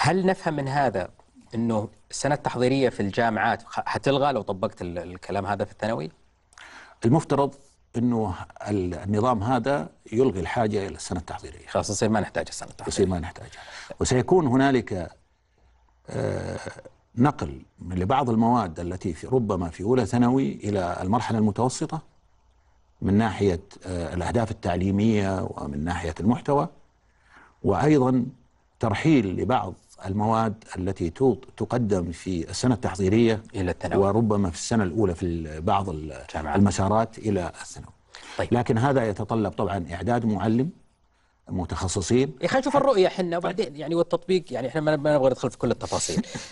هل نفهم من هذا انه السنه التحضيريه في الجامعات حتلغى لو طبقت الكلام هذا في الثانوي؟ المفترض انه النظام هذا يلغي الحاجه الى السنه التحضيريه. خلاص يصير ما نحتاج السنه التحضيريه. يصير ما نحتاجها. وسيكون هنالك آه، نقل لبعض المواد التي في ربما في اولى ثانوي الى المرحله المتوسطه من ناحيه آه، الاهداف التعليميه ومن ناحيه المحتوى وايضا ترحيل لبعض المواد التي تقدم في السنة التحضيرية إلى الثانوي وربما في السنة الأولى في بعض المسارات إلى الثانوي طيب. لكن هذا يتطلب طبعا إعداد معلم متخصصين خلينا نشوف الرؤيه احنا وبعدين يعني والتطبيق يعني احنا ما نبغى ندخل في كل التفاصيل